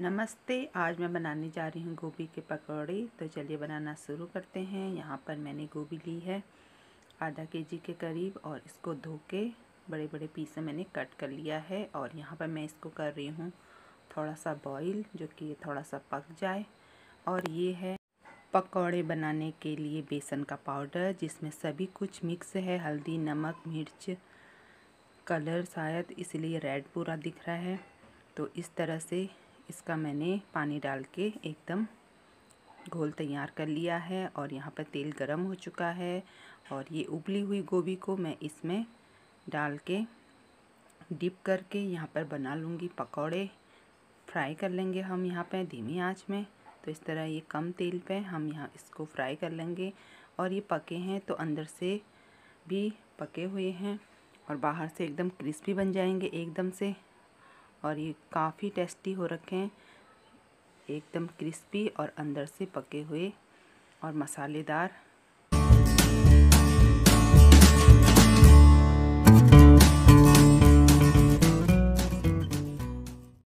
नमस्ते आज मैं बनाने जा रही हूँ गोभी के पकौड़े तो चलिए बनाना शुरू करते हैं यहाँ पर मैंने गोभी ली है आधा के जी के करीब और इसको धो के बड़े बड़े पीसे मैंने कट कर लिया है और यहाँ पर मैं इसको कर रही हूँ थोड़ा सा बॉईल जो कि ये थोड़ा सा पक जाए और ये है पकौड़े बनाने के लिए बेसन का पाउडर जिसमें सभी कुछ मिक्स है हल्दी नमक मिर्च कलर शायद इसलिए रेड पूरा दिख रहा है तो इस तरह से इसका मैंने पानी डाल के एकदम घोल तैयार कर लिया है और यहाँ पर तेल गरम हो चुका है और ये उबली हुई गोभी को मैं इसमें डाल के डिप करके यहाँ पर बना लूँगी पकौड़े फ्राई कर लेंगे हम यहाँ पे धीमी आंच में तो इस तरह ये कम तेल पे हम यहाँ इसको फ्राई कर लेंगे और ये पके हैं तो अंदर से भी पके हुए हैं और बाहर से एकदम क्रिस्पी बन जाएंगे एकदम से और ये काफ़ी टेस्टी हो रखे हैं एकदम क्रिस्पी और अंदर से पके हुए और मसालेदार